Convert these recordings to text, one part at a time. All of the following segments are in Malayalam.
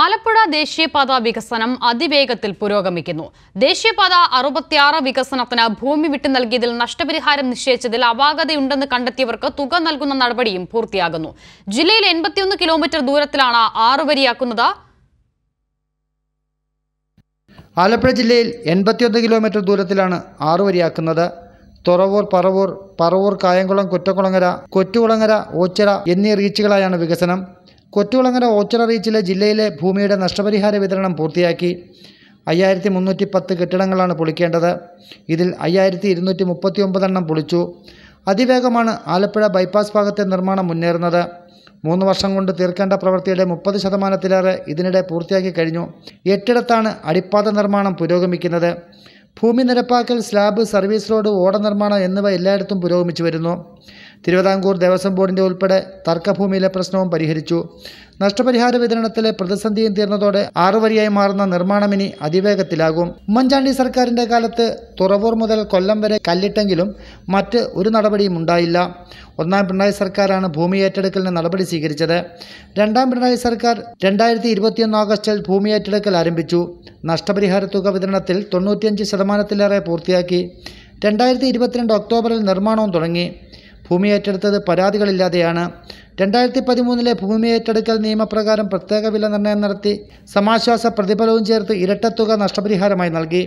ആലപ്പുഴ ദേശീയപാത വികസനം അതിവേഗത്തിൽ പുരോഗമിക്കുന്നു ദേശീയപാത അറുപത്തിയാറ് വികസനത്തിന് ഭൂമി വിട്ടു നൽകിയതിൽ നഷ്ടപരിഹാരം നിശ്ചയിച്ചതിൽ അപാകതയുണ്ടെന്ന് കണ്ടെത്തിയവർക്ക് തുക നൽകുന്ന നടപടിയും പൂർത്തിയാകുന്നു ജില്ലയിൽ എൺപത്തിയൊന്ന് കിലോമീറ്റർ ദൂരത്തിലാണ് ആറുവരിയാക്കുന്നത് ആലപ്പുഴ ജില്ലയിൽ എൺപത്തിയൊന്ന് കിലോമീറ്റർ ദൂരത്തിലാണ് ആറുവരിയാക്കുന്നത് തുറവൂർ പറവൂർ പറവൂർ കായംകുളം കുറ്റക്കുളങ്ങര കൊറ്റുകുളങ്ങര ഓച്ചിറ എന്നീ റീച്ചുകളായാണ് വികസനം കൊറ്റുകുളങ്ങര ഓച്ചിറ റീച്ചിലെ ജില്ലയിലെ ഭൂമിയുടെ നഷ്ടപരിഹാര വിതരണം പൂർത്തിയാക്കി അയ്യായിരത്തി മുന്നൂറ്റി പത്ത് കെട്ടിടങ്ങളാണ് പൊളിക്കേണ്ടത് ഇതിൽ അയ്യായിരത്തി ഇരുന്നൂറ്റി മുപ്പത്തി ഒമ്പതെണ്ണം പൊളിച്ചു അതിവേഗമാണ് ആലപ്പുഴ ബൈപ്പാസ് ഭാഗത്തെ നിർമ്മാണം മുന്നേറുന്നത് മൂന്ന് വർഷം കൊണ്ട് തീർക്കേണ്ട പ്രവൃത്തിയുടെ മുപ്പത് ശതമാനത്തിലേറെ ഇതിനിടെ പൂർത്തിയാക്കി കഴിഞ്ഞു എട്ടിടത്താണ് അടിപ്പാത നിർമ്മാണം പുരോഗമിക്കുന്നത് ഭൂമി നിരപ്പാക്കൽ സ്ലാബ് സർവീസ് റോഡ് ഓട നിർമ്മാണം എന്നിവ എല്ലായിടത്തും പുരോഗമിച്ചു വരുന്നു തിരുവിതാംകൂർ ദേവസ്വം ബോർഡിൻ്റെ ഉൾപ്പെടെ തർക്കഭൂമിയിലെ പ്രശ്നവും പരിഹരിച്ചു നഷ്ടപരിഹാര വിതരണത്തിലെ പ്രതിസന്ധിയും തീർന്നതോടെ ആറുവരിയായി മാറുന്ന നിർമ്മാണമിനി അതിവേഗത്തിലാകും ഉമ്മൻചാണ്ടി സർക്കാരിൻ്റെ കാലത്ത് തുറവൂർ മുതൽ കൊല്ലം വരെ കല്ലിട്ടെങ്കിലും മറ്റ് ഒരു നടപടിയും ഉണ്ടായില്ല ഒന്നാം പിണറായി സർക്കാരാണ് ഭൂമി ഏറ്റെടുക്കലിന് നടപടി സ്വീകരിച്ചത് രണ്ടാം പിണറായി സർക്കാർ രണ്ടായിരത്തി ഇരുപത്തിയൊന്ന് ഓഗസ്റ്റിൽ ഭൂമി ഏറ്റെടുക്കൽ ആരംഭിച്ചു നഷ്ടപരിഹാര തുക വിതരണത്തിൽ തൊണ്ണൂറ്റിയഞ്ച് ശതമാനത്തിലേറെ പൂർത്തിയാക്കി രണ്ടായിരത്തി ഇരുപത്തിരണ്ട് ഒക്ടോബറിൽ നിർമ്മാണവും തുടങ്ങി ഭൂമി ഏറ്റെടുത്തത് പരാതികളില്ലാതെയാണ് രണ്ടായിരത്തി പതിമൂന്നിലെ ഭൂമി ഏറ്റെടുക്കൽ നിയമപ്രകാരം പ്രത്യേക വില നിർണ്ണയം നടത്തി സമാശ്വാസ പ്രതിഫലവും ചേർത്ത് ഇരട്ടത്തുക നഷ്ടപരിഹാരമായി നൽകി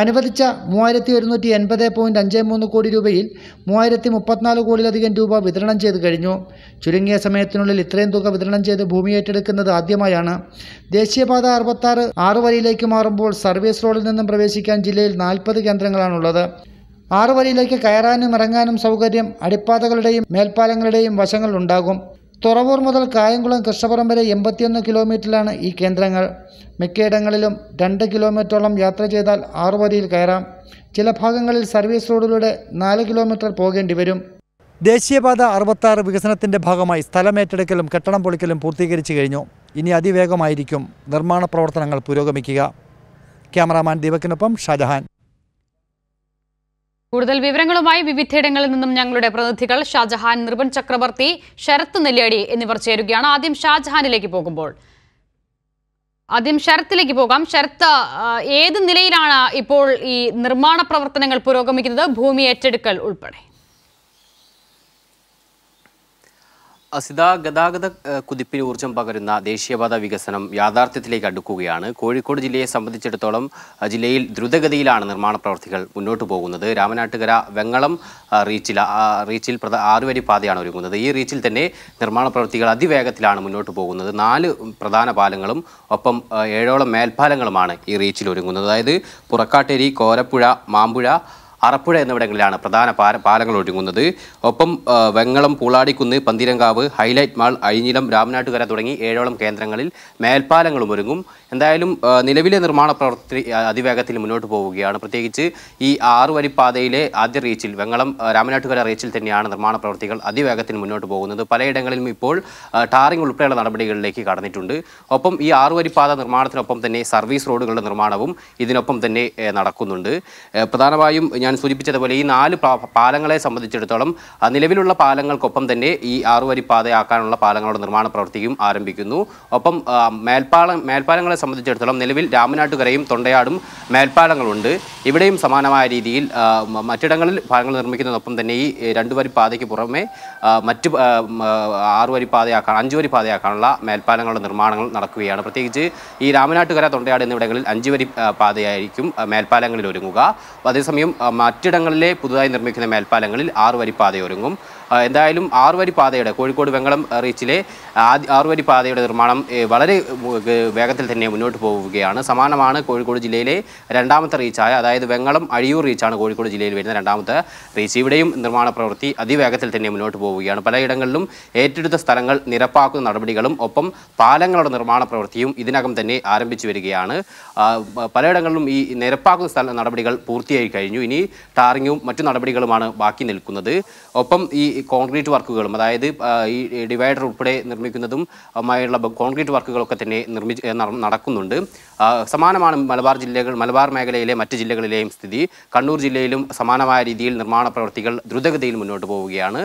അനുവദിച്ച മൂവായിരത്തി ഒരുന്നൂറ്റി എൺപത് പോയിൻറ്റ് അഞ്ച് മൂന്ന് കോടി രൂപയിൽ മൂവായിരത്തി മുപ്പത്തിനാല് കോടിയിലധികം രൂപ വിതരണം ചെയ്തു കഴിഞ്ഞു ചുരുങ്ങിയ സമയത്തിനുള്ളിൽ ഇത്രയും തുക വിതരണം ചെയ്ത് ഭൂമി ഏറ്റെടുക്കുന്നത് ആദ്യമായാണ് ദേശീയപാത അറുപത്താറ് ആറ് വരിയിലേക്ക് മാറുമ്പോൾ സർവീസ് റോഡിൽ നിന്നും പ്രവേശിക്കാൻ ജില്ലയിൽ നാൽപ്പത് കേന്ദ്രങ്ങളാണുള്ളത് ആറുവരിയിലേക്ക് കയറാനും ഇറങ്ങാനും സൗകര്യം അടിപ്പാതകളുടെയും മേൽപ്പാലങ്ങളുടെയും വശങ്ങൾ ഉണ്ടാകും തുറവൂർ മുതൽ കായംകുളം കൃഷ്ണപുരം വരെ എൺപത്തിയൊന്ന് കിലോമീറ്ററിലാണ് ഈ കേന്ദ്രങ്ങൾ മിക്കയിടങ്ങളിലും രണ്ട് കിലോമീറ്ററോളം യാത്ര ചെയ്താൽ ആറുവരിയിൽ കയറാം ചില ഭാഗങ്ങളിൽ സർവീസ് റോഡിലൂടെ നാല് കിലോമീറ്റർ പോകേണ്ടി വരും ദേശീയപാത അറുപത്താറ് വികസനത്തിൻ്റെ ഭാഗമായി സ്ഥലമേറ്റെടുക്കലും കെട്ടണം പൊളിക്കലും പൂർത്തീകരിച്ചു കഴിഞ്ഞു ഇനി അതിവേഗമായിരിക്കും നിർമ്മാണ പ്രവർത്തനങ്ങൾ പുരോഗമിക്കുക ക്യാമറാമാൻ ദീപക്കിനൊപ്പം ഷാജഹാൻ കൂടുതൽ വിവരങ്ങളുമായി വിവിധയിടങ്ങളിൽ നിന്നും ഞങ്ങളുടെ പ്രതിനിധികൾ ഷാജഹാൻ നിർബൻ ചക്രവർത്തി ശരത്ത് നെല്ലിയടി എന്നിവർ ചേരുകയാണ് ആദ്യം ഷാജഹാനിലേക്ക് പോകുമ്പോൾ ആദ്യം ശരത്തിലേക്ക് പോകാം ശരത്ത് ഏത് നിലയിലാണ് ഇപ്പോൾ ഈ നിർമ്മാണ പ്രവർത്തനങ്ങൾ പുരോഗമിക്കുന്നത് ഭൂമി ഏറ്റെടുക്കൽ ഉൾപ്പെടെ അസിത ഗതാഗത കുതിപ്പിന് ഊർജ്ജം പകരുന്ന ദേശീയപാത വികസനം യാഥാർത്ഥ്യത്തിലേക്ക് അടുക്കുകയാണ് കോഴിക്കോട് ജില്ലയെ സംബന്ധിച്ചിടത്തോളം ജില്ലയിൽ ദ്രുതഗതിയിലാണ് നിർമ്മാണ പ്രവർത്തികൾ മുന്നോട്ട് പോകുന്നത് രാമനാട്ടുകര വെങ്ങളം റീച്ചിൽ റീച്ചിൽ പ്രധാ ആറുവരി പാതയാണ് ഒരുങ്ങുന്നത് ഈ റീച്ചിൽ തന്നെ നിർമ്മാണ പ്രവർത്തികൾ അതിവേഗത്തിലാണ് മുന്നോട്ട് പോകുന്നത് നാല് പ്രധാന പാലങ്ങളും ഒപ്പം ഏഴോളം മേൽപ്പാലങ്ങളുമാണ് ഈ റീച്ചിൽ ഒരുങ്ങുന്നത് അതായത് പുറക്കാട്ടേരി കോരപ്പുഴ മാമ്പുഴ അറപ്പുഴ എന്നിവിടങ്ങളിലാണ് പ്രധാന പാലങ്ങൾ ഒഴുകുന്നത് ഒപ്പം വെങ്ങളം പൂളാടിക്കുന്ന് പന്തിരങ്കാവ് ഹൈലൈറ്റ് മാൾ അഴിഞ്ഞിലം രാമനാട്ടുകര തുടങ്ങി ഏഴോളം കേന്ദ്രങ്ങളിൽ മേൽപ്പാലങ്ങളും ഒരുങ്ങും എന്തായാലും നിലവിലെ നിർമ്മാണ പ്രവർത്തി അതിവേഗത്തിൽ മുന്നോട്ട് പോവുകയാണ് പ്രത്യേകിച്ച് ഈ ആറുവരിപ്പാതയിലെ ആദ്യ റീച്ചിൽ വെങ്ങളം രാമനാട്ടുകര റീച്ചിൽ തന്നെയാണ് നിർമ്മാണ പ്രവർത്തികൾ അതിവേഗത്തിൽ മുന്നോട്ട് പോകുന്നത് പലയിടങ്ങളിലും ഇപ്പോൾ ടാറിംഗ് ഉൾപ്പെടെയുള്ള നടപടികളിലേക്ക് കടന്നിട്ടുണ്ട് ഒപ്പം ഈ ആറുവരിപ്പാത നിർമ്മാണത്തിനൊപ്പം തന്നെ സർവീസ് റോഡുകളുടെ നിർമ്മാണവും ഇതിനൊപ്പം തന്നെ നടക്കുന്നുണ്ട് പ്രധാനമായും ഞാൻ ഞാൻ സൂചിപ്പിച്ചതുപോലെ ഈ നാല് പാലങ്ങളെ സംബന്ധിച്ചിടത്തോളം നിലവിലുള്ള പാലങ്ങൾക്കൊപ്പം തന്നെ ഈ ആറുവരിപ്പാതയാക്കാനുള്ള പാലങ്ങളുടെ നിർമ്മാണ പ്രവൃത്തിയും ആരംഭിക്കുന്നു ഒപ്പം മേൽപ്പാലം മേൽപ്പാലങ്ങളെ സംബന്ധിച്ചിടത്തോളം നിലവിൽ രാമനാട്ടുകരയും തൊണ്ടയാടും മേൽപ്പാലങ്ങളുണ്ട് ഇവിടെയും സമാനമായ രീതിയിൽ മറ്റിടങ്ങളിൽ പാലങ്ങൾ നിർമ്മിക്കുന്നതിനൊപ്പം തന്നെ ഈ വരി പാതയ്ക്ക് പുറമെ മറ്റ് വരി പാതയാക്കാൻ അഞ്ചുവരി പാതയാക്കാനുള്ള മേൽപ്പാലങ്ങളുടെ നിർമ്മാണങ്ങൾ നടക്കുകയാണ് പ്രത്യേകിച്ച് ഈ രാമനാട്ടുകര തൊണ്ടയാട് എന്നിവിടങ്ങളിൽ അഞ്ചുവരി പാതയായിരിക്കും മേൽപ്പാലങ്ങളിൽ ഒരുങ്ങുക അതേസമയം മറ്റിടങ്ങളിലെ പുതുതായി നിർമ്മിക്കുന്ന മേൽപ്പാലങ്ങളിൽ ആറുവരിപ്പാത ഒരുങ്ങും എന്തായാലും ആറുവരിപ്പാതയുടെ കോഴിക്കോട് വെങ്കളം റീച്ചിലെ വരി പാതയുടെ നിർമ്മാണം വളരെ വേഗത്തിൽ തന്നെ മുന്നോട്ട് പോവുകയാണ് സമാനമാണ് കോഴിക്കോട് ജില്ലയിലെ രണ്ടാമത്തെ റീച്ചായ അതായത് വെങ്ങളം അഴിയൂർ റീച്ചാണ് കോഴിക്കോട് ജില്ലയിൽ വരുന്ന രണ്ടാമത്തെ റീച്ച് ഇവിടെയും നിർമ്മാണ പ്രവൃത്തി അതിവേഗത്തിൽ തന്നെ മുന്നോട്ട് പോവുകയാണ് പലയിടങ്ങളിലും ഏറ്റെടുത്ത സ്ഥലങ്ങൾ നിരപ്പാക്കുന്ന നടപടികളും ഒപ്പം പാലങ്ങളുടെ നിർമ്മാണ പ്രവൃത്തിയും ഇതിനകം തന്നെ ആരംഭിച്ചു വരികയാണ് പലയിടങ്ങളിലും ഈ നിരപ്പാക്കുന്ന സ്ഥല നടപടികൾ പൂർത്തിയായി കഴിഞ്ഞു ഇനി ടാറിങ്ങും മറ്റു നടപടികളുമാണ് ബാക്കി നിൽക്കുന്നത് ഒപ്പം ഈ കോൺക്രീറ്റ് വർക്കുകളും അതായത് ഈ ഡിവൈഡർ ഉൾപ്പെടെ നിർമ്മിക്കുന്നതും മായുള്ള കോൺക്രീറ്റ് വർക്കുകളൊക്കെ തന്നെ നിർമ്മി നടക്കുന്നുണ്ട് സമാനമാണ് മലബാർ ജില്ലകൾ മലബാർ മേഖലയിലെ മറ്റ് ജില്ലകളിലെയും സ്ഥിതി കണ്ണൂർ ജില്ലയിലും സമാനമായ രീതിയിൽ നിർമ്മാണ പ്രവൃത്തികൾ ദ്രുതഗതിയിൽ മുന്നോട്ട് പോവുകയാണ്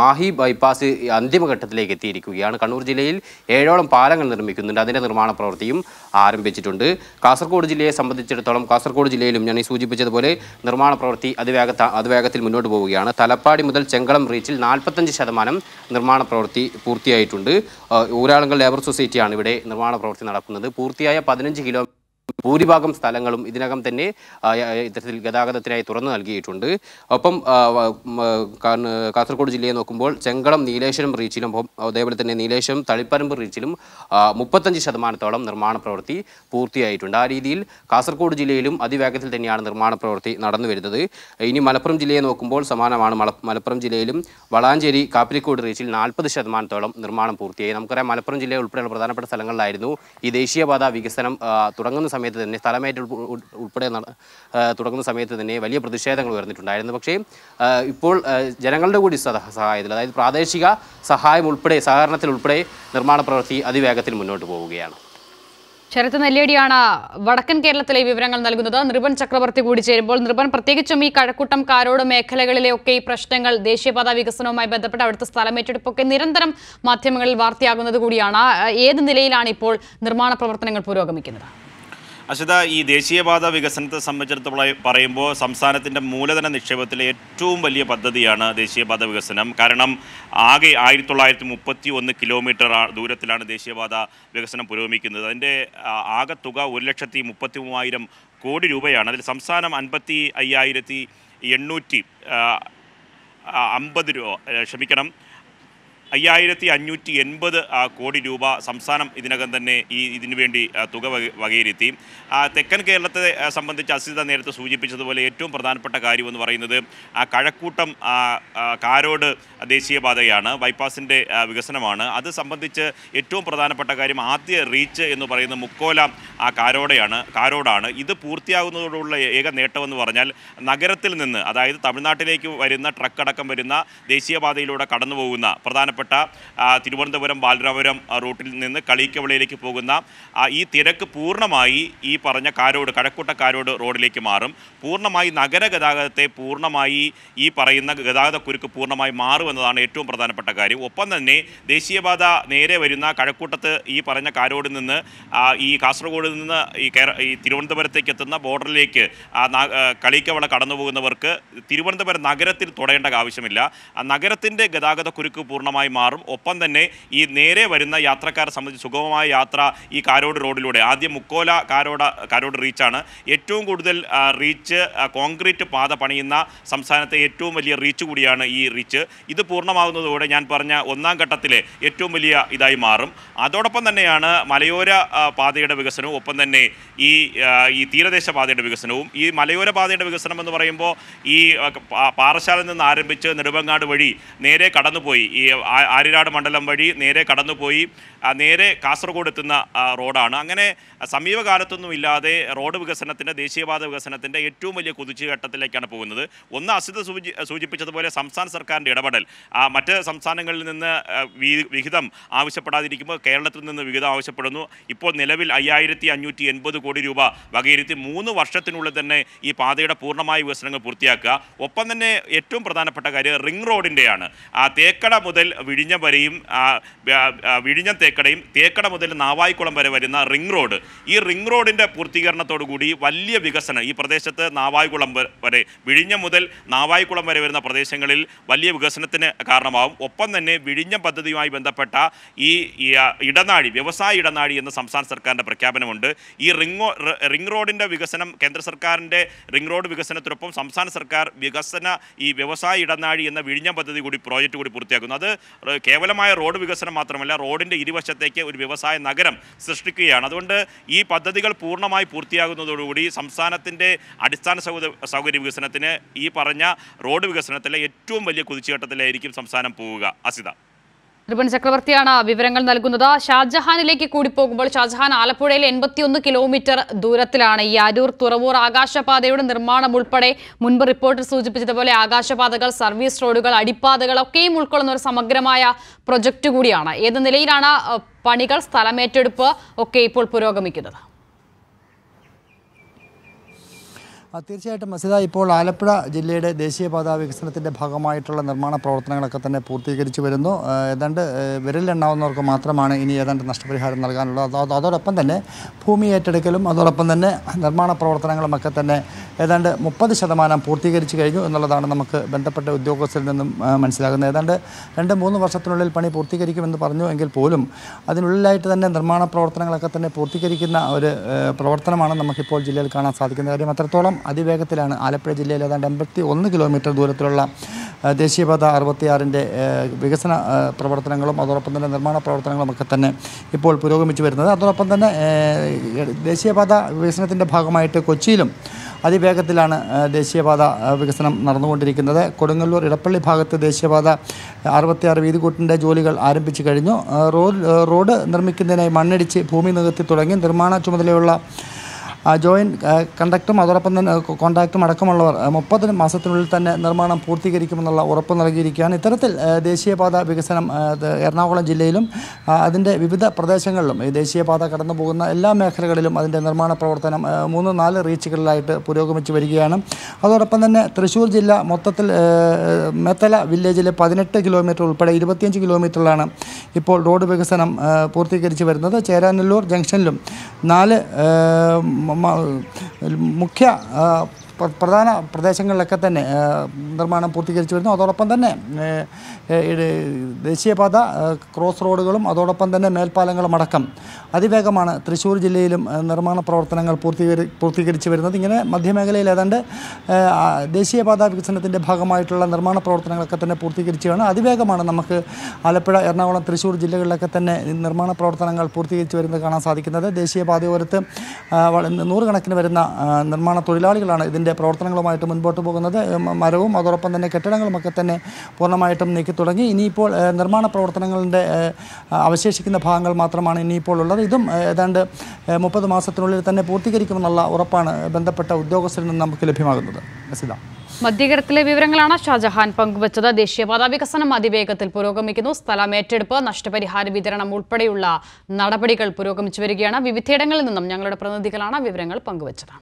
മാഹി ബൈപ്പാസ് അന്തിമഘട്ടത്തിലേക്ക് എത്തിയിരിക്കുകയാണ് കണ്ണൂർ ജില്ലയിൽ ഏഴോളം പാലങ്ങൾ നിർമ്മിക്കുന്നുണ്ട് അതിൻ്റെ നിർമ്മാണ പ്രവൃത്തിയും ആരംഭിച്ചിട്ടുണ്ട് കാസർഗോഡ് ജില്ലയെ സംബന്ധിച്ചിടത്തോളം കാസർഗോഡ് ജില്ലയിലും ഞാൻ ഈ സൂചിപ്പിച്ചതുപോലെ നിർമ്മാണ പ്രവൃത്തി അതിവേഗ അതിവേഗത്തിൽ മുന്നോട്ട് പോവുകയാണ് തലപ്പാടി മുതൽ ചെങ്കളം റീച്ചിൽ നാൽപ്പത്തഞ്ച് ശതമാനം നിർമ്മാണ പ്രവൃത്തി പൂർത്തിയായിട്ടുണ്ട് ഊരാളുങ്കൽ ലേബർ സൊസൈറ്റിയാണ് ഇവിടെ നിർമ്മാണ പ്രവൃത്തി നടക്കുന്നത് പൂർത്തിയായ പതിനഞ്ച് കിലോമീറ്റർ ഭൂരിഭാഗം സ്ഥലങ്ങളും ഇതിനകം തന്നെ ഇത്തരത്തിൽ ഗതാഗതത്തിനായി തുറന്നു നൽകിയിട്ടുണ്ട് ഒപ്പം കാസർഗോഡ് ജില്ലയെ നോക്കുമ്പോൾ ചെങ്കളം നീലേശ്വരം റീച്ചിലും അതേപോലെ തന്നെ നീലേശ്വരം തളിപ്പരമ്പ് റീച്ചിലും മുപ്പത്തഞ്ച് ശതമാനത്തോളം നിർമ്മാണ പ്രവൃത്തി പൂർത്തിയായിട്ടുണ്ട് ആ രീതിയിൽ കാസർഗോഡ് ജില്ലയിലും അതിവേഗത്തിൽ തന്നെയാണ് നിർമ്മാണ പ്രവൃത്തി നടന്നു വരുന്നത് ഇനി മലപ്പുറം ജില്ലയെ നോക്കുമ്പോൾ സമാനമാണ് മലപ്പുറം ജില്ലയിലും വളാഞ്ചേരി കാപ്പിലിക്കോട് റീച്ചിൽ നാൽപ്പത് ശതമാനത്തോളം നിർമ്മാണം പൂർത്തിയായി നമുക്കറിയാം മലപ്പുറം ജില്ലയിൽ ഉൾപ്പെടെയുള്ള പ്രധാനപ്പെട്ട സ്ഥലങ്ങളിലായിരുന്നു ഈ ദേശീയപാത വികസനം തുടങ്ങുന്ന സമയത്ത് തന്നെ സ്ഥലമേറ്റ ഉൾപ്പെടെ തുടങ്ങുന്ന സമയത്ത് തന്നെ വലിയ പ്രതിഷേധങ്ങൾ ഉയർന്നിട്ടുണ്ടായിരുന്നു പക്ഷേ ഇപ്പോൾ ജനങ്ങളുടെ കൂടി സഹായത്തിൽ അതായത് പ്രാദേശിക സഹായം ഉൾപ്പെടെ സഹകരണത്തിൽ ഉൾപ്പെടെ നിർമ്മാണ പ്രവൃത്തി അതിവേഗത്തിൽ മുന്നോട്ട് പോവുകയാണ് ശരത് നെല്ലേടിയാണ് വടക്കൻ കേരളത്തിലെ വിവരങ്ങൾ നൽകുന്നത് നൃപൻ ചക്രവർത്തി കൂടി ചേരുമ്പോൾ നൃപൻ പ്രത്യേകിച്ചും ഈ മേഖലകളിലെ ഒക്കെ ഈ പ്രശ്നങ്ങൾ ദേശീയപാതാ വികസനവുമായി ബന്ധപ്പെട്ട് അവിടുത്തെ സ്ഥലമേറ്റെടുപ്പൊക്കെ നിരന്തരം മാധ്യമങ്ങളിൽ വാർത്തയാകുന്നത് കൂടിയാണ് ഏത് നിലയിലാണ് ഇപ്പോൾ നിർമ്മാണ പ്രവർത്തനങ്ങൾ പുരോഗമിക്കുന്നത് അശ്വത ഈ ദേശീയപാത വികസനത്തെ സംബന്ധിച്ചിടത്തോളം പറയുമ്പോൾ സംസ്ഥാനത്തിൻ്റെ മൂലധന നിക്ഷേപത്തിലെ ഏറ്റവും വലിയ പദ്ധതിയാണ് ദേശീയപാത വികസനം കാരണം ആകെ ആയിരത്തി തൊള്ളായിരത്തി മുപ്പത്തി ഒന്ന് കിലോമീറ്റർ ദൂരത്തിലാണ് ദേശീയപാത വികസനം പുരോഗമിക്കുന്നത് അതിൻ്റെ ആകെ തുക ഒരു ലക്ഷത്തി മുപ്പത്തി മൂവായിരം കോടി രൂപയാണ് അതിൽ സംസ്ഥാനം അൻപത്തി അയ്യായിരത്തി എണ്ണൂറ്റി അമ്പത് രൂപ ക്ഷമിക്കണം അയ്യായിരത്തി അഞ്ഞൂറ്റി എൺപത് കോടി രൂപ സംസ്ഥാനം ഇതിനകം തന്നെ ഈ ഇതിനു വേണ്ടി തുക വകയിരുത്തി തെക്കൻ കേരളത്തെ സംബന്ധിച്ച് അസിത നേരത്തെ സൂചിപ്പിച്ചതുപോലെ ഏറ്റവും പ്രധാനപ്പെട്ട കാര്യമെന്ന് പറയുന്നത് ആ കഴക്കൂട്ടം കാരോട് ദേശീയപാതയാണ് ബൈപ്പാസിൻ്റെ വികസനമാണ് അത് സംബന്ധിച്ച് ഏറ്റവും പ്രധാനപ്പെട്ട കാര്യം ആദ്യ റീച്ച് എന്ന് പറയുന്ന മുക്കോല ആ കാരോടെയാണ് കാരോടാണ് ഇത് പൂർത്തിയാകുന്നതോടുള്ള ഏക നേട്ടമെന്ന് പറഞ്ഞാൽ നഗരത്തിൽ നിന്ന് അതായത് തമിഴ്നാട്ടിലേക്ക് വരുന്ന ട്രക്കടക്കം വരുന്ന ദേശീയപാതയിലൂടെ കടന്നു പോകുന്ന ബന്ധപ്പെട്ട തിരുവനന്തപുരം ബാലരാപുരം റൂട്ടിൽ നിന്ന് കളിക്കവളയിലേക്ക് പോകുന്ന ഈ തിരക്ക് പൂർണ്ണമായി ഈ പറഞ്ഞ കാരോട് കഴക്കൂട്ട കാരോട് റോഡിലേക്ക് മാറും പൂർണ്ണമായി നഗര ഗതാഗതത്തെ പൂർണ്ണമായി ഈ പറയുന്ന കുരുക്ക് പൂർണ്ണമായി മാറുമെന്നതാണ് ഏറ്റവും പ്രധാനപ്പെട്ട കാര്യം ഒപ്പം തന്നെ ദേശീയപാത നേരെ വരുന്ന കഴക്കൂട്ടത്ത് ഈ പറഞ്ഞ കാരോട് നിന്ന് ഈ കാസർഗോഡിൽ നിന്ന് ഈ കേര ഈ തിരുവനന്തപുരത്തേക്ക് എത്തുന്ന ബോർഡറിലേക്ക് കളിക്കവള കടന്നു പോകുന്നവർക്ക് തിരുവനന്തപുരം നഗരത്തിൽ തുടയേണ്ട ആവശ്യമില്ല നഗരത്തിൻ്റെ കുരുക്ക് പൂർണ്ണമായി പ്രശ്നമായി മാറും ഒപ്പം തന്നെ ഈ നേരെ വരുന്ന യാത്രക്കാരെ സംബന്ധിച്ച് സുഗമമായ യാത്ര ഈ കാരോട് റോഡിലൂടെ ആദ്യം മുക്കോല കാരോട കാരോട് റീച്ചാണ് ഏറ്റവും കൂടുതൽ റീച്ച് കോൺക്രീറ്റ് പാത പണിയുന്ന സംസ്ഥാനത്തെ ഏറ്റവും വലിയ റീച്ച് കൂടിയാണ് ഈ റീച്ച് ഇത് പൂർണ്ണമാകുന്നതോടെ ഞാൻ പറഞ്ഞ ഒന്നാം ഘട്ടത്തിലെ ഏറ്റവും വലിയ ഇതായി മാറും അതോടൊപ്പം തന്നെയാണ് മലയോര പാതയുടെ വികസനവും ഒപ്പം തന്നെ ഈ ഈ തീരദേശ പാതയുടെ വികസനവും ഈ മലയോര പാതയുടെ വികസനം എന്ന് പറയുമ്പോൾ ഈ പാറശാല നിന്ന് ആരംഭിച്ച് നെടുമ്പങ്ങാട് വഴി നേരെ കടന്നുപോയി ഈ ആരിരാട് മണ്ഡലം വഴി നേരെ കടന്നുപോയി നേരെ കാസർഗോഡ് എത്തുന്ന റോഡാണ് അങ്ങനെ സമീപകാലത്തൊന്നും ഇല്ലാതെ റോഡ് വികസനത്തിൻ്റെ ദേശീയപാത വികസനത്തിൻ്റെ ഏറ്റവും വലിയ കുതിച്ചുഘട്ടത്തിലേക്കാണ് പോകുന്നത് ഒന്ന് അസിത സൂചി സൂചിപ്പിച്ചതുപോലെ സംസ്ഥാന സർക്കാരിൻ്റെ ഇടപെടൽ മറ്റ് സംസ്ഥാനങ്ങളിൽ നിന്ന് വിഹിതം ആവശ്യപ്പെടാതിരിക്കുമ്പോൾ കേരളത്തിൽ നിന്ന് വിഹിതം ആവശ്യപ്പെടുന്നു ഇപ്പോൾ നിലവിൽ അയ്യായിരത്തി അഞ്ഞൂറ്റി എൺപത് കോടി രൂപ വകയിരുത്തി മൂന്ന് വർഷത്തിനുള്ളിൽ തന്നെ ഈ പാതയുടെ പൂർണ്ണമായ വികസനങ്ങൾ പൂർത്തിയാക്കുക ഒപ്പം തന്നെ ഏറ്റവും പ്രധാനപ്പെട്ട കാര്യം റിംഗ് റോഡിൻ്റെയാണ് ആ തേക്കട മുതൽ വിഴിഞ്ഞം വരെയും വിഴിഞ്ഞം തേക്കടയും തേക്കട മുതൽ നാവായിക്കുളം വരെ വരുന്ന റിംഗ് റോഡ് ഈ റിംഗ് റോഡിൻ്റെ പൂർത്തീകരണത്തോടുകൂടി വലിയ വികസനം ഈ പ്രദേശത്ത് നാവായിക്കുളം വരെ വിഴിഞ്ഞം മുതൽ നാവായിക്കുളം വരെ വരുന്ന പ്രദേശങ്ങളിൽ വലിയ വികസനത്തിന് കാരണമാകും ഒപ്പം തന്നെ വിഴിഞ്ഞം പദ്ധതിയുമായി ബന്ധപ്പെട്ട ഈ ഇടനാഴി വ്യവസായ ഇടനാഴി എന്ന സംസ്ഥാന സർക്കാരിൻ്റെ പ്രഖ്യാപനമുണ്ട് ഈ റിംഗ് റിംഗ് റോഡിൻ്റെ വികസനം കേന്ദ്ര സർക്കാരിൻ്റെ റിംഗ് റോഡ് വികസനത്തിനൊപ്പം സംസ്ഥാന സർക്കാർ വികസന ഈ വ്യവസായ ഇടനാഴി എന്ന വിഴിഞ്ഞം പദ്ധതി കൂടി പ്രോജക്റ്റ് കൂടി പൂർത്തിയാക്കുന്നു അത് കേവലമായ റോഡ് വികസനം മാത്രമല്ല റോഡിൻ്റെ ഇരുവശത്തേക്ക് ഒരു വ്യവസായ നഗരം സൃഷ്ടിക്കുകയാണ് അതുകൊണ്ട് ഈ പദ്ധതികൾ പൂർണ്ണമായി പൂർത്തിയാകുന്നതോടുകൂടി സംസ്ഥാനത്തിൻ്റെ അടിസ്ഥാന സൗകര്യ വികസനത്തിന് ഈ പറഞ്ഞ റോഡ് വികസനത്തിലെ ഏറ്റവും വലിയ കുതിച്ചുകെട്ടത്തിലായിരിക്കും സംസ്ഥാനം പോവുക അസിത റിബൺ ചക്രവർത്തിയാണ് വിവരങ്ങൾ നൽകുന്നത് ഷാജഹാനിലേക്ക് കൂടി പോകുമ്പോൾ ഷാജഹാൻ ആലപ്പുഴയിൽ എൺപത്തിയൊന്ന് കിലോമീറ്റർ ദൂരത്തിലാണ് ഈ അരൂർ തുറവൂർ ആകാശപാതയുടെ നിർമ്മാണം ഉൾപ്പെടെ മുൻപ് റിപ്പോർട്ടിൽ സൂചിപ്പിച്ചതുപോലെ ആകാശപാതകൾ സർവീസ് റോഡുകൾ അടിപ്പാതകൾ ഒക്കെയും ഉൾക്കൊള്ളുന്ന ഒരു സമഗ്രമായ പ്രൊജക്റ്റ് കൂടിയാണ് ഏത് നിലയിലാണ് പണികൾ സ്ഥലമേറ്റെടുപ്പ് ഒക്കെ ഇപ്പോൾ പുരോഗമിക്കുന്നത് തീർച്ചയായിട്ടും മസിദ ഇപ്പോൾ ആലപ്പുഴ ജില്ലയുടെ ദേശീയപാത വികസനത്തിൻ്റെ ഭാഗമായിട്ടുള്ള നിർമ്മാണ പ്രവർത്തനങ്ങളൊക്കെ തന്നെ പൂർത്തീകരിച്ചു വരുന്നു ഏതാണ്ട് വിരലിലെണ്ണാവുന്നവർക്ക് മാത്രമാണ് ഇനി ഏതാണ്ട് നഷ്ടപരിഹാരം നൽകാനുള്ളത് അതോടൊപ്പം തന്നെ ഭൂമി ഏറ്റെടുക്കലും അതോടൊപ്പം തന്നെ നിർമ്മാണ പ്രവർത്തനങ്ങളുമൊക്കെ തന്നെ ഏതാണ്ട് മുപ്പത് ശതമാനം പൂർത്തീകരിച്ചു കഴിഞ്ഞു എന്നുള്ളതാണ് നമുക്ക് ബന്ധപ്പെട്ട ഉദ്യോഗസ്ഥരിൽ നിന്നും മനസ്സിലാകുന്നത് ഏതാണ്ട് രണ്ട് മൂന്ന് വർഷത്തിനുള്ളിൽ പണി പൂർത്തീകരിക്കുമെന്ന് പറഞ്ഞു എങ്കിൽ പോലും അതിനുള്ളിലായിട്ട് തന്നെ നിർമ്മാണ പ്രവർത്തനങ്ങളൊക്കെ തന്നെ പൂർത്തീകരിക്കുന്ന ഒരു പ്രവർത്തനമാണ് നമുക്കിപ്പോൾ ജില്ലയിൽ കാണാൻ സാധിക്കുന്നത് കാര്യം അത്രത്തോളം അതിവേഗത്തിലാണ് ആലപ്പുഴ ജില്ലയിൽ ഏതാണ്ട് എൺപത്തി ഒന്ന് കിലോമീറ്റർ ദൂരത്തിലുള്ള ദേശീയപാത അറുപത്തിയാറിൻ്റെ വികസന പ്രവർത്തനങ്ങളും അതോടൊപ്പം തന്നെ നിർമ്മാണ പ്രവർത്തനങ്ങളും ഒക്കെ തന്നെ ഇപ്പോൾ പുരോഗമിച്ചു വരുന്നത് അതോടൊപ്പം തന്നെ ദേശീയപാത വികസനത്തിൻ്റെ ഭാഗമായിട്ട് കൊച്ചിയിലും അതിവേഗത്തിലാണ് ദേശീയപാത വികസനം നടന്നുകൊണ്ടിരിക്കുന്നത് കൊടുങ്ങല്ലൂർ ഇടപ്പള്ളി ഭാഗത്ത് ദേശീയപാത അറുപത്തിയാറ് വീതികൂട്ടിൻ്റെ ജോലികൾ ആരംഭിച്ചു കഴിഞ്ഞു റോഡ് റോഡ് നിർമ്മിക്കുന്നതിനായി മണ്ണിടിച്ച് ഭൂമി നികത്തി തുടങ്ങി നിർമ്മാണ ചുമതലയുള്ള ജോയിൻറ്റ് കണ്ടക്ടും അതോടൊപ്പം തന്നെ കോൺട്രാക്റ്റും അടക്കമുള്ളവർ മുപ്പത് മാസത്തിനുള്ളിൽ തന്നെ നിർമ്മാണം പൂർത്തീകരിക്കുമെന്നുള്ള ഉറപ്പ് നൽകിയിരിക്കുകയാണ് ഇത്തരത്തിൽ ദേശീയപാത വികസനം എറണാകുളം ജില്ലയിലും അതിൻ്റെ വിവിധ പ്രദേശങ്ങളിലും ഈ ദേശീയപാത കടന്നു പോകുന്ന എല്ലാ മേഖലകളിലും അതിൻ്റെ നിർമ്മാണ പ്രവർത്തനം മൂന്ന് നാല് റീച്ചുകളിലായിട്ട് പുരോഗമിച്ചു വരികയാണ് അതോടൊപ്പം തന്നെ തൃശ്ശൂർ ജില്ല മൊത്തത്തിൽ മെത്തല വില്ലേജിലെ പതിനെട്ട് കിലോമീറ്റർ ഉൾപ്പെടെ ഇരുപത്തിയഞ്ച് കിലോമീറ്ററിലാണ് ഇപ്പോൾ റോഡ് വികസനം പൂർത്തീകരിച്ച് വരുന്നത് ചേരാനല്ലൂർ ജംഗ്ഷനിലും നാല് मुख्य പ്രധാന പ്രദേശങ്ങളിലൊക്കെ തന്നെ നിർമ്മാണം പൂർത്തീകരിച്ചു വരുന്നു അതോടൊപ്പം തന്നെ ദേശീയപാത ക്രോസ് റോഡുകളും അതോടൊപ്പം തന്നെ മേൽപ്പാലങ്ങളും അടക്കം അതിവേഗമാണ് തൃശ്ശൂർ ജില്ലയിലും നിർമ്മാണ പ്രവർത്തനങ്ങൾ പൂർത്തീകരി പൂർത്തീകരിച്ചു വരുന്നത് ഇങ്ങനെ മധ്യമേഖലയിൽ ഏതാണ്ട് ദേശീയപാത വികസനത്തിൻ്റെ ഭാഗമായിട്ടുള്ള നിർമ്മാണ പ്രവർത്തനങ്ങളൊക്കെ തന്നെ പൂർത്തീകരിക്കുകയാണ് അതിവേഗമാണ് നമുക്ക് ആലപ്പുഴ എറണാകുളം തൃശ്ശൂർ ജില്ലകളിലൊക്കെ തന്നെ നിർമ്മാണ പ്രവർത്തനങ്ങൾ പൂർത്തീകരിച്ചു വരുന്നത് കാണാൻ സാധിക്കുന്നത് ദേശീയപാതയോരത്ത് നൂറുകണക്കിന് വരുന്ന നിർമ്മാണ തൊഴിലാളികളാണ് ഇതിൻ്റെ അതിൻ്റെ പ്രവർത്തനങ്ങളുമായിട്ട് മുൻപോട്ട് പോകുന്നത് മരവും അതോടൊപ്പം തന്നെ കെട്ടിടങ്ങളുമൊക്കെ തന്നെ പൂർണ്ണമായിട്ടും നീക്കി തുടങ്ങി ഇനിയിപ്പോൾ നിർമ്മാണ പ്രവർത്തനങ്ങളുടെ അവശേഷിക്കുന്ന ഭാഗങ്ങൾ മാത്രമാണ് ഇനിയിപ്പോൾ ഉള്ളത് ഇതും ഏതാണ്ട് മുപ്പത് മാസത്തിനുള്ളിൽ തന്നെ പൂർത്തീകരിക്കുമെന്നുള്ള ഉറപ്പാണ് ബന്ധപ്പെട്ട ഉദ്യോഗസ്ഥരിൽ നിന്ന് നമുക്ക് ലഭ്യമാകുന്നത് നസിത മധ്യകരത്തിലെ വിവരങ്ങളാണ് ഷാജഹാൻ പങ്കുവച്ചത് ദേശീയപാതാ വികസനം അതിവേഗത്തിൽ പുരോഗമിക്കുന്നു സ്ഥലമേറ്റെടുപ്പ് നഷ്ടപരിഹാര വിതരണം ഉൾപ്പെടെയുള്ള നടപടികൾ പുരോഗമിച്ചു വരികയാണ് വിവിധയിടങ്ങളിൽ നിന്നും ഞങ്ങളുടെ പ്രതിനിധികളാണ് വിവരങ്ങൾ പങ്കുവച്ചത്